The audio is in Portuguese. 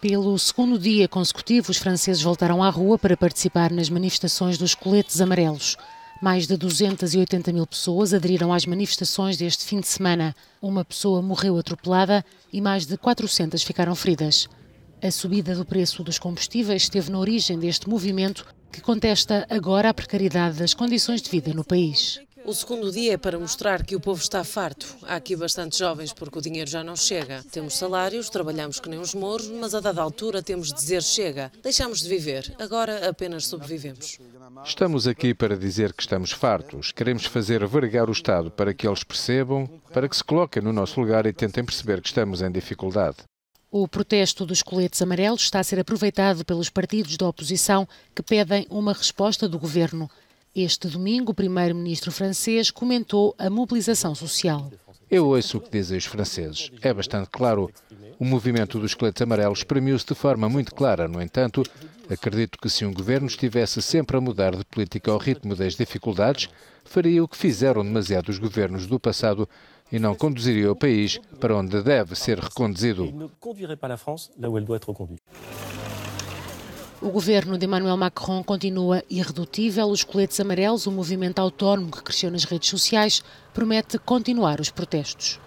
Pelo segundo dia consecutivo, os franceses voltaram à rua para participar nas manifestações dos coletes amarelos. Mais de 280 mil pessoas aderiram às manifestações deste fim de semana. Uma pessoa morreu atropelada e mais de 400 ficaram feridas. A subida do preço dos combustíveis esteve na origem deste movimento que contesta agora a precariedade das condições de vida no país. O segundo dia é para mostrar que o povo está farto. Há aqui bastantes jovens porque o dinheiro já não chega. Temos salários, trabalhamos que nem os morros, mas a dada altura temos de dizer chega. Deixamos de viver, agora apenas sobrevivemos. Estamos aqui para dizer que estamos fartos. Queremos fazer vergar o Estado para que eles percebam, para que se coloquem no nosso lugar e tentem perceber que estamos em dificuldade. O protesto dos coletes amarelos está a ser aproveitado pelos partidos da oposição que pedem uma resposta do governo. Este domingo, o primeiro-ministro francês comentou a mobilização social. Eu ouço o que dizem os franceses. É bastante claro. O movimento dos coletes amarelos exprimiu-se de forma muito clara. No entanto, acredito que se um governo estivesse sempre a mudar de política ao ritmo das dificuldades, faria o que fizeram demasiados governos do passado e não conduziria o país para onde deve ser reconduzido. O governo de Emmanuel Macron continua irredutível. Os coletes amarelos, o movimento autónomo que cresceu nas redes sociais, promete continuar os protestos.